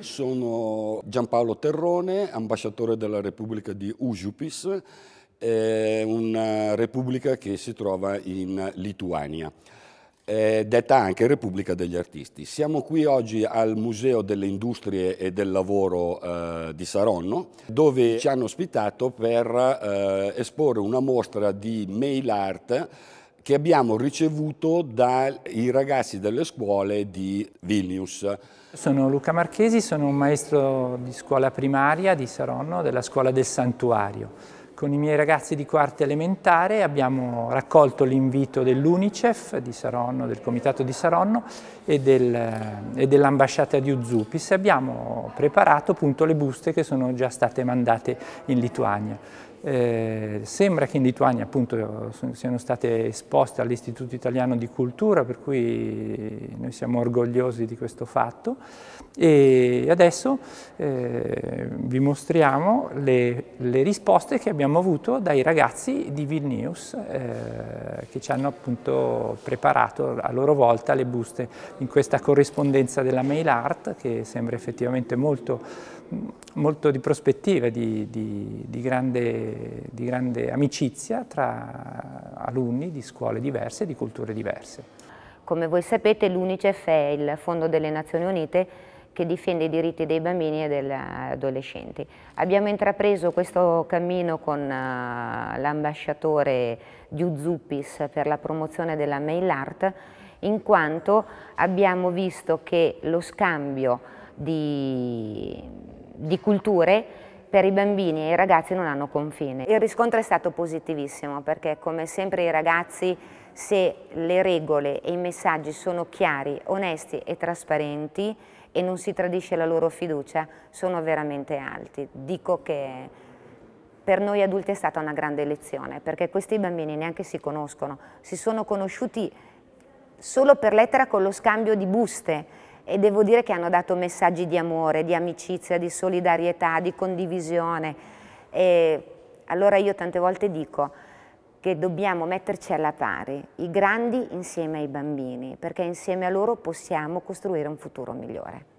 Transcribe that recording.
Sono Giampaolo Terrone, ambasciatore della Repubblica di Ujupis, una repubblica che si trova in Lituania. detta anche Repubblica degli Artisti. Siamo qui oggi al Museo delle Industrie e del Lavoro eh, di Saronno, dove ci hanno ospitato per eh, esporre una mostra di mail art che abbiamo ricevuto dai ragazzi delle scuole di Vilnius. Sono Luca Marchesi, sono un maestro di scuola primaria di Saronno, della scuola del Santuario. Con i miei ragazzi di quarta elementare abbiamo raccolto l'invito dell'Unicef di Saronno, del Comitato di Saronno e, del, e dell'ambasciata di Uzupis e abbiamo preparato appunto le buste che sono già state mandate in Lituania. Eh, sembra che in Lituania appunto siano state esposte all'Istituto Italiano di Cultura, per cui noi siamo orgogliosi di questo fatto. E adesso eh, vi mostriamo le, le, risposte che abbiamo avuto dai ragazzi di Vilnius eh, che ci hanno appunto preparato a loro volta le buste in questa corrispondenza della mail art che sembra effettivamente molto, molto di prospettiva, di, di, di grande di grande amicizia tra alunni di scuole diverse e di culture diverse. Come voi sapete l'UNICEF è il Fondo delle Nazioni Unite che difende i diritti dei bambini e degli adolescenti. Abbiamo intrapreso questo cammino con eh, l'ambasciatore di Uzuppis per la promozione della mail art in quanto abbiamo visto che lo scambio di, di culture per i bambini e i ragazzi non hanno confine. Il riscontro è stato positivissimo perché come sempre i ragazzi se le regole e i messaggi sono chiari, onesti e trasparenti e non si tradisce la loro fiducia sono veramente alti. Dico che per noi adulti è stata una grande lezione perché questi bambini neanche si conoscono, si sono conosciuti solo per lettera con lo scambio di buste e devo dire che hanno dato messaggi di amore, di amicizia, di solidarietà, di condivisione. E allora io tante volte dico che dobbiamo metterci alla pari, i grandi insieme ai bambini, perché insieme a loro possiamo costruire un futuro migliore.